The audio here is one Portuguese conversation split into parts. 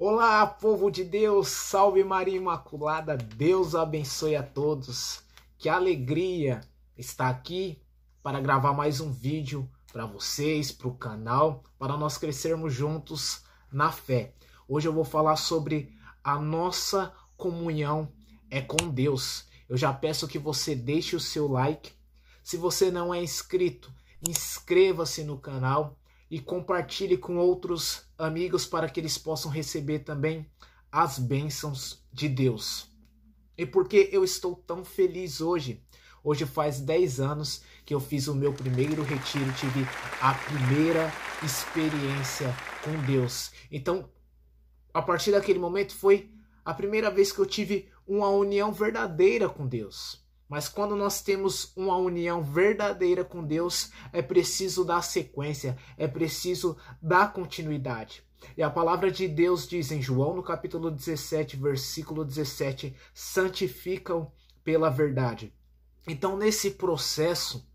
Olá, povo de Deus, salve Maria Imaculada, Deus abençoe a todos. Que alegria estar aqui para gravar mais um vídeo para vocês, para o canal, para nós crescermos juntos na fé. Hoje eu vou falar sobre a nossa comunhão é com Deus. Eu já peço que você deixe o seu like. Se você não é inscrito, inscreva-se no canal e compartilhe com outros amigos para que eles possam receber também as bênçãos de Deus. E porque eu estou tão feliz hoje? Hoje faz 10 anos que eu fiz o meu primeiro retiro, tive a primeira experiência com Deus. Então, a partir daquele momento foi a primeira vez que eu tive uma união verdadeira com Deus. Mas quando nós temos uma união verdadeira com Deus, é preciso dar sequência, é preciso dar continuidade. E a palavra de Deus diz em João, no capítulo 17, versículo 17: santificam pela verdade. Então, nesse processo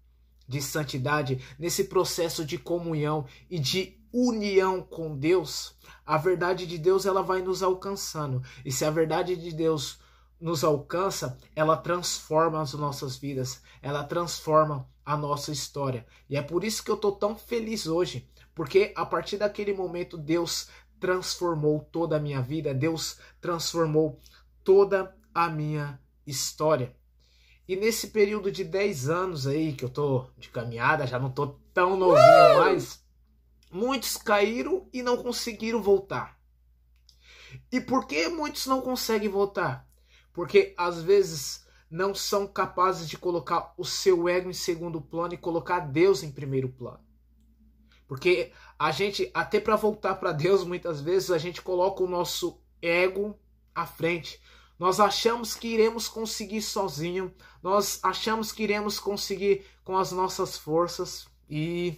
de santidade, nesse processo de comunhão e de união com Deus, a verdade de Deus ela vai nos alcançando. E se a verdade de Deus nos alcança, ela transforma as nossas vidas, ela transforma a nossa história. E é por isso que eu tô tão feliz hoje, porque a partir daquele momento Deus transformou toda a minha vida, Deus transformou toda a minha história. E nesse período de 10 anos aí que eu tô de caminhada, já não tô tão novinho uhum! mais, muitos caíram e não conseguiram voltar. E por que muitos não conseguem voltar? porque às vezes não são capazes de colocar o seu ego em segundo plano e colocar Deus em primeiro plano. Porque a gente, até para voltar para Deus, muitas vezes a gente coloca o nosso ego à frente. Nós achamos que iremos conseguir sozinho, nós achamos que iremos conseguir com as nossas forças e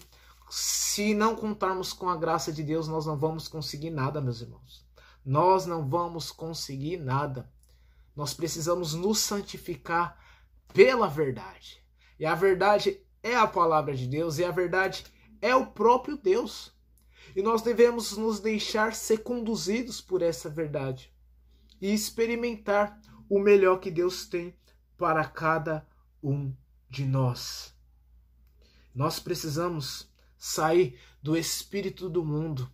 se não contarmos com a graça de Deus, nós não vamos conseguir nada, meus irmãos. Nós não vamos conseguir nada. Nós precisamos nos santificar pela verdade. E a verdade é a palavra de Deus e a verdade é o próprio Deus. E nós devemos nos deixar ser conduzidos por essa verdade e experimentar o melhor que Deus tem para cada um de nós. Nós precisamos sair do espírito do mundo.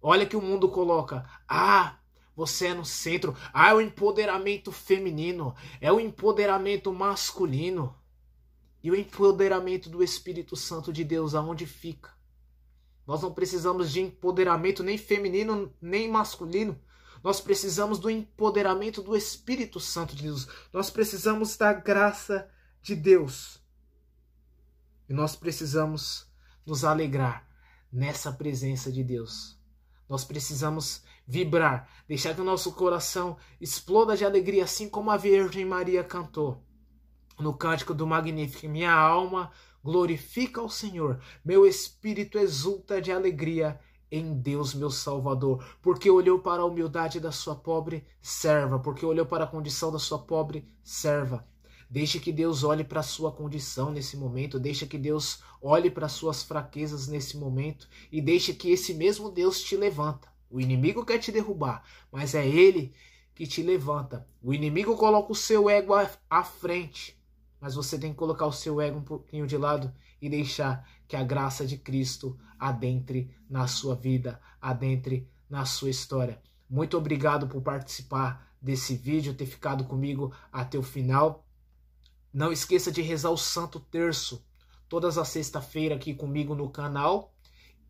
Olha que o mundo coloca: ah, você é no centro. Ah, é o empoderamento feminino. É o empoderamento masculino. E o empoderamento do Espírito Santo de Deus, aonde fica? Nós não precisamos de empoderamento nem feminino nem masculino. Nós precisamos do empoderamento do Espírito Santo de Deus. Nós precisamos da graça de Deus. E nós precisamos nos alegrar nessa presença de Deus. Nós precisamos vibrar, deixar que o nosso coração exploda de alegria, assim como a Virgem Maria cantou no cântico do Magnífico: Minha alma glorifica ao Senhor, meu espírito exulta de alegria em Deus, meu Salvador, porque olhou para a humildade da sua pobre serva, porque olhou para a condição da sua pobre serva Deixa que Deus olhe para a sua condição nesse momento, deixa que Deus olhe para suas fraquezas nesse momento e deixa que esse mesmo Deus te levanta. O inimigo quer te derrubar, mas é ele que te levanta. O inimigo coloca o seu ego à frente, mas você tem que colocar o seu ego um pouquinho de lado e deixar que a graça de Cristo adentre na sua vida, adentre na sua história. Muito obrigado por participar desse vídeo, ter ficado comigo até o final. Não esqueça de rezar o Santo Terço todas as sexta-feira aqui comigo no canal.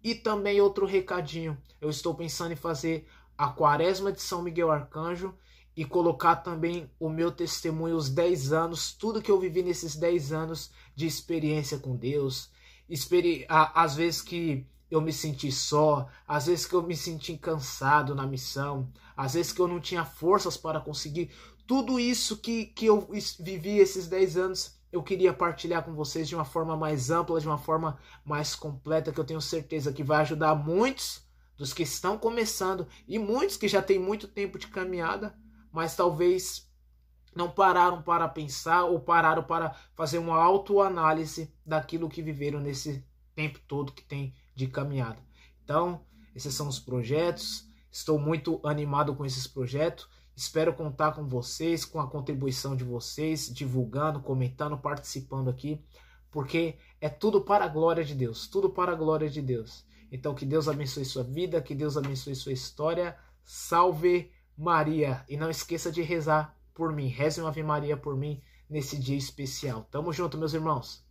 E também outro recadinho, eu estou pensando em fazer a Quaresma de São Miguel Arcanjo e colocar também o meu testemunho, os 10 anos, tudo que eu vivi nesses 10 anos de experiência com Deus. Experi às vezes que eu me senti só, às vezes que eu me senti cansado na missão, às vezes que eu não tinha forças para conseguir tudo isso que, que eu vivi esses 10 anos, eu queria partilhar com vocês de uma forma mais ampla, de uma forma mais completa, que eu tenho certeza que vai ajudar muitos dos que estão começando e muitos que já têm muito tempo de caminhada, mas talvez não pararam para pensar ou pararam para fazer uma autoanálise daquilo que viveram nesse tempo todo que tem de caminhada. Então, esses são os projetos. Estou muito animado com esses projetos Espero contar com vocês, com a contribuição de vocês, divulgando, comentando, participando aqui, porque é tudo para a glória de Deus, tudo para a glória de Deus. Então que Deus abençoe sua vida, que Deus abençoe sua história. Salve Maria e não esqueça de rezar por mim. Reze uma Ave Maria por mim nesse dia especial. Tamo junto, meus irmãos.